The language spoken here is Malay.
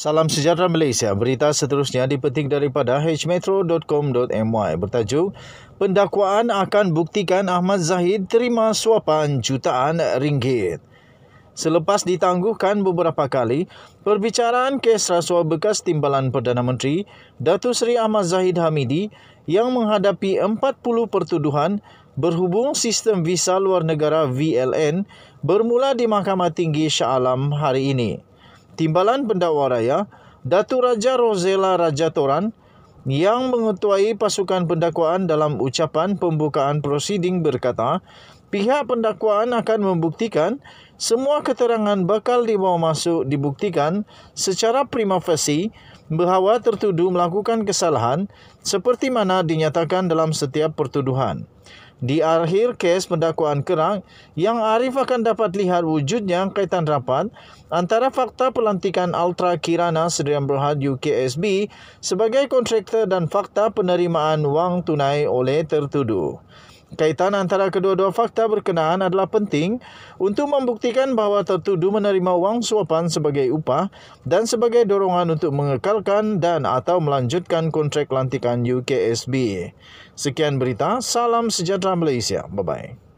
Salam sejahtera Malaysia. Berita seterusnya dipetik daripada hmetro.com.my bertajuk Pendakwaan akan buktikan Ahmad Zahid terima suapan jutaan ringgit. Selepas ditangguhkan beberapa kali, perbicaraan kes rasuah bekas timbalan Perdana Menteri Datuk Seri Ahmad Zahid Hamidi yang menghadapi 40 pertuduhan berhubung sistem visa luar negara VLN bermula di Mahkamah Tinggi Shah Alam hari ini. Timbalan Pendakwa Raya Datu Raja Rosella Raja Toran yang mengetuai pasukan pendakwaan dalam ucapan pembukaan prosiding berkata, pihak pendakwaan akan membuktikan semua keterangan bakal dibawa masuk dibuktikan secara prima facie bahawa tertuduh melakukan kesalahan seperti mana dinyatakan dalam setiap pertuduhan. Di akhir kes pendakwaan kerang, yang Arif akan dapat lihat wujudnya kaitan rapat antara fakta pelantikan Altra Kirana Sdn Bhd UKSB sebagai kontraktor dan fakta penerimaan wang tunai oleh tertuduh. Kaitan antara kedua-dua fakta berkenaan adalah penting untuk membuktikan bahawa tertuduh menerima wang suapan sebagai upah dan sebagai dorongan untuk mengekalkan dan atau melanjutkan kontrak lantikan UKSB. Sekian berita, salam sejahtera Malaysia. Bye-bye.